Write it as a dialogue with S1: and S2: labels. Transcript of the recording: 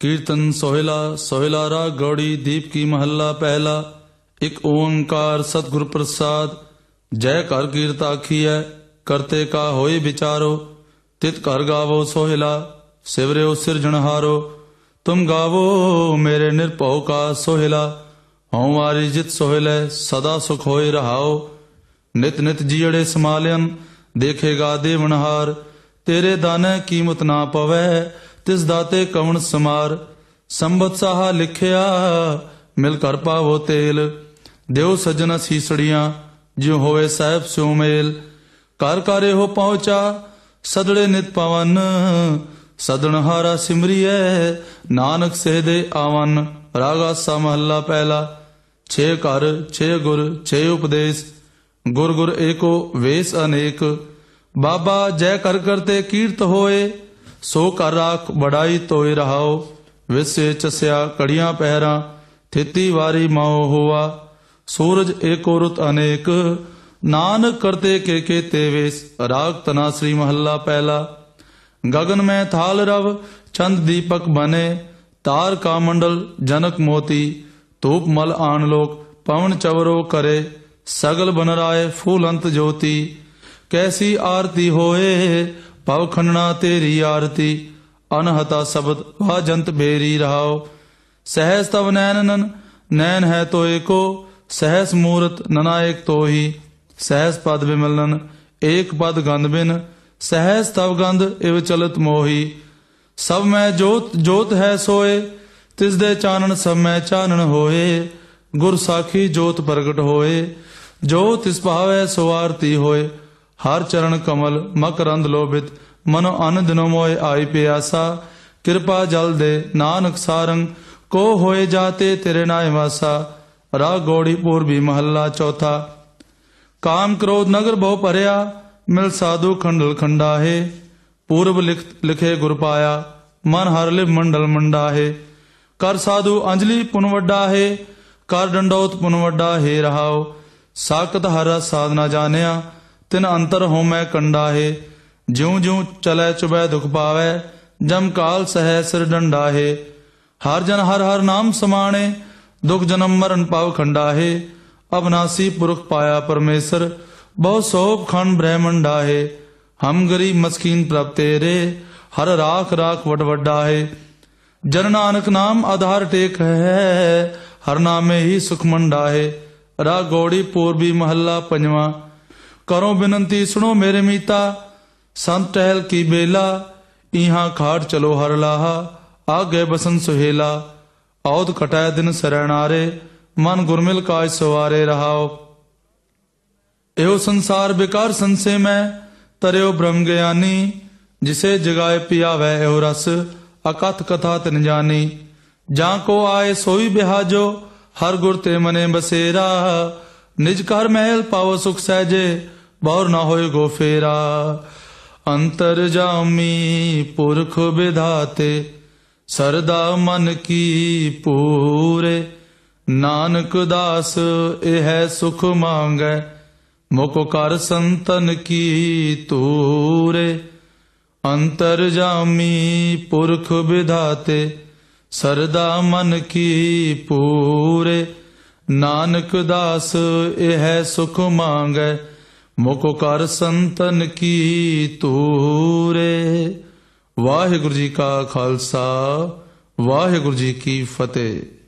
S1: ਕੀਰਤਨ ਸੋਹਿਲਾ ਸੋਹਿਲਾ ਰਾ ਗੌੜੀ ਦੀਪ ਕੀ ਮਹੱਲਾ ਪਹਿਲਾ ਇਕ ਓੰਕਾਰ ਸਤਿਗੁਰ ਪ੍ਰਸਾਦ ਜੈ ਘਰ ਕੀਰਤਾਖੀਐ ਕਰਤੇ ਕਾ ਹੋਏ ਵਿਚਾਰੋ ਤਿਤ ਘਰ ਗਾਵੋ ਸੋਹਿਲਾ ਸਿਵਰਿਓ ਸਿਰਜਣਹਾਰੋ ਤੁਮ ਗਾਵੋ ਮੇਰੇ ਨਿਰਭਉ ਕਾ ਸੋਹਿਲਾ ਹਉ ਆਰੀ ਜਿਤ ਸੋਹਿਲੇ ਸਦਾ ਸੁਖ ਹੋਏ ਰਹਾਓ ਨਿਤ ਨਿਤ ਜੀੜੇ ਸਮਾਲਿਆਂ ਦੇਖੇਗਾ ਦੇਵਨਹਾਰ ਤੇਰੇ ਦਾਨ ਕੀਮਤ ਨਾ ਪਵੈ ਤਿਸ ਦਾਤੇ ਕਵਣ ਸਮਾਰ ਸੰਬਤ ਸਾਹਾ ਲਿਖਿਆ ਮਿਲ ਕਰ ਪਾਵੋ ਤੇਲ ਦਿਓ ਸਜਣਾ ਸੀਸੜੀਆਂ ਜਿਉ ਹੋਵੇ ਸਾਹਿਬ ਸਿਉ ਮੇਲ ਕਰ ਕਰੇ ਹੋ ਪਹੁੰਚਾ ਸਦੜੇ ਨਿਤ ਪਵਨ ਸਦਣ ਹਾਰਾ ਸਿਮਰੀਏ ਨਾਨਕ ਸੇ ਦੇ ਆਵਨ ਰਾਗਾ ਸਮਹੱਲਾ ਪਹਿਲਾ ਛੇ ਘਰ ਛੇ ਗੁਰ ਛੇ ਉਪਦੇਸ਼ ਗੁਰ ਗੁਰ ਏਕੋ ਵੇਸ ਅਨੇਕ ਬਾਬਾ ਜੈ ਕਰ ਕਰਤੇ ਕੀਰਤ ਹੋਏ ਸੋ ਕਰ ਰਾਖ ਬੜਾਈ ਤੋਇ ਰਹਾਓ ਵਿਸੇ ਚਸਿਆ ਕੜੀਆਂ ਪਹਿਰਾ ਥਿੱਤੀ ਵਾਰੀ ਮਾਉ ਹੋਆ ਸੂਰਜ ਏਕੋ ਰੁਤ ਅਨੇਕ ਨਾਨਕ ਕਰਤੇ ਕੇ ਕੇ ਤੇਵੇਸ ਰਾਗ ਤਨਾ ਸ੍ਰੀ ਮਹੱਲਾ ਪਹਿਲਾ ਗगन ਮੈਂ ਥਾਲ ਰਵ ਚੰਦ ਦੀਪਕ ਬਨੇ ਤਾਰ ਕਾ ਮੰਡਲ ਜਨਕ ਮੋਤੀ ਧੂਪ ਮਲ ਆਣ ਲੋਕ ਪਵਨ ਚਵਰੋ ਕਰੇ ਸਗਲ ਬਨ ਰਾਏ ਅੰਤ ਜੋਤੀ ਕੈਸੀ ਆਰਤੀ ਹੋਏ ਪਉ ਖੰਨਾ ਤੇਰੀ ਆਰਤੀ ਅਨਹਤਾ ਸ਼ਬਦ ਵਾ ਜੰਤ ਬੇਰੀ ਰਹਾਓ ਸਹਿਜ ਤਵ ਨੈਨਨ ਨੈਨ ਹੈ ਤੋ ਏਕੋ ਸਹਸ ਮੂਰਤ ਨਨਾਇਕ ਤੋਹੀ ਸਹਸ ਪਦ ਬਿਮਲਨ ਏਕ ਪਦ ਗੰਧ ਬਿਨ ਸਹਿਜ ਤਵ ਗੰਧ ਇਵ ਚਲਤ ਮੋਹੀ ਸਭ ਮੈਂ ਜੋਤ ਜੋਤ ਹੈ ਸੋਏ ਤਿਸ ਦੇ ਚਾਨਣ ਸਭ ਮੈਂ ਚਾਨਣ ਹੋਏ ਗੁਰ ਸਾਖੀ ਜੋਤ ਪ੍ਰਗਟ ਹੋਏ ਜੋ ਤਿਸ ਭਾਵੇ ਸੋ ਆਰਤੀ ਹੋਏ ਹਰ ਚਰਨ ਕਮਲ ਮਕਰੰਦ ਲੋਭਿਤ ਮਨ ਅਨੰਦ ਨਮੋਏ ਆਈ ਪਿਆਸਾ ਕਿਰਪਾ ਜਲ ਦੇ ਨਾਨਕ ਸਾਰੰ ਕੋ ਹੋਏ ਜਾਤੇ ਤੇਰੇ ਨਾਇ ਵਾਸਾ ਰਾ ਗੋੜੀ ਪੂਰਬੀ ਮਹੱਲਾ ਚੌਥਾ ਕਾਮ ਕ੍ਰੋਧ ਨਗਰ ਬਹੁ ਭਰਿਆ ਮਿਲ ਸਾਧੂ ਖੰਡਲ ਖੰਡਾ ਹੈ ਪੂਰਬ ਲਿਖੇ ਗੁਰ ਪਾਇਆ ਮਨ ਹਰ ਲਿਵ ਮੰਡਲ ਹੈ ਕਰ ਸਾਧੂ ਅੰਜਲੀ ਪੁਨ ਵੱਡਾ ਹੈ ਕਰ ਡੰਡੋਤ ਪੁਨ ਵੱਡਾ ਹੈ ਰਹਾਓ ਸਾਖਤ ਹਰ ਸਾਧਨਾ ਜਾਣਿਆ ਤਿਨ ਅੰਤਰ ਹੋਮੈ ਕੰਡਾਹੇ ਜਿਉ ਜਿਉ ਚਲੈ ਚੁਬੈ ਦੁਖ ਪਾਵੈ ਜਮ ਕਾਲ ਸਹੈ ਸਿਰ ਡੰਡਾਹੇ ਹਰ ਜਨ ਹਰ ਹਰ ਨਾਮ ਸਮਾਣੇ ਦੁਖ ਜਨਮ ਮਰਨ ਪਾਉ ਖੰਡਾਹੇ ਅਬਨਾਸੀ ਪੁਰਖ ਪਾਇਆ ਪਰਮੇਸ਼ਰ ਬਹੁ ਸੋਭ ਖੰਡ ਬ੍ਰਹਮੰਡਾਹੇ ਹਮ ਗਰੀਬ ਮਸਕੀਨ ਪ੍ਰਭ ਤੇਰੇ ਹਰ ਰਾਖ ਰਾਖ ਵਡ ਹੈ ਜਨ ਨਾਨਕ ਨਾਮ ਆਧਾਰ ਟੇਕ ਹੈ ਹਰ ਨਾਮੇ ਹੀ ਸੁਖ ਮੰਡਾਹੇ ਰਾ ਗੋੜੀ ਪੂਰਬੀ ਮਹੱਲਾ ਪੰਜਵਾਂ ਕਰੋ ਬਿਨੰਤੀ ਸੁਣੋ ਮੇਰੇ ਮੀਤਾ ਸੰਤ ਟਹਿਲ ਕੀ ਬੇਲਾ ਇਹਾਂ ਖਾਟ ਚਲੋ ਹਰ ਲਾਹਾ ਆਗੇ ਬਸਨ ਸੁਹੇਲਾ ਔਦ ਕਟਾਇ ਦਿਨ ਸਰਣਾਰੇ ਮਨ ਗੁਰਮਿਲ ਕਾਜ ਸਵਾਰੇ ਰਹਾਓ ਇਹੋ ਸੰਸਾਰ ਬਿਕਾਰ ਸੰਸੇ ਮੈਂ ਤਰਿਓ ਬ੍ਰਹਮ ਗਿਆਨੀ ਜਿਸੇ ਜਗਾਏ ਪਿਆਵੈ ਇਹੋ ਰਸ ਅਕਥ ਕਥਾ ਤਿਨ ਜਾਣੀ ਜਾਂ ਕੋ ਆਏ ਸੋਈ ਬਿਹਾਜੋ ਹਰ ਗੁਰ ਤੇ ਮਨੇ ਬਸੇਰਾ ਨਿਜ ਘਰ ਮਹਿਲ ਪਾਵ ਸੁਖ ਸਹਜੇ ਬਹੁਰ ਨਾ ਹੋਏ ਗੋ ਫੇਰਾ ਅੰਤਰ ਜਾਮੀ ਪੁਰਖ ਵਿਧਾਤੇ ਸਰਦਾ ਮਨ ਕੀ ਪੂਰੇ ਨਾਨਕ ਦਾਸ ਇਹ ਸੁਖ ਮੰਗੈ ਮੁਕ ਕਰ ਸੰਤਨ ਕੀ ਤੂਰੇ ਅੰਤਰ ਜਾਮੀ ਪੁਰਖ ਵਿਧਾਤੇ ਸਰਦਾ ਮਨ ਕੀ ਪੂਰੇ ਨਾਨਕ ਦਾਸ ਇਹ ਸੁਖ ਮੰਗੈ ਮੁਖ ਕਰ ਸੰਤਨ ਕੀ ਤੂਰੇ ਵਾਹਿਗੁਰੂ ਜੀ ਕਾ ਖਾਲਸਾ ਵਾਹਿਗੁਰੂ ਜੀ ਕੀ ਫਤਿਹ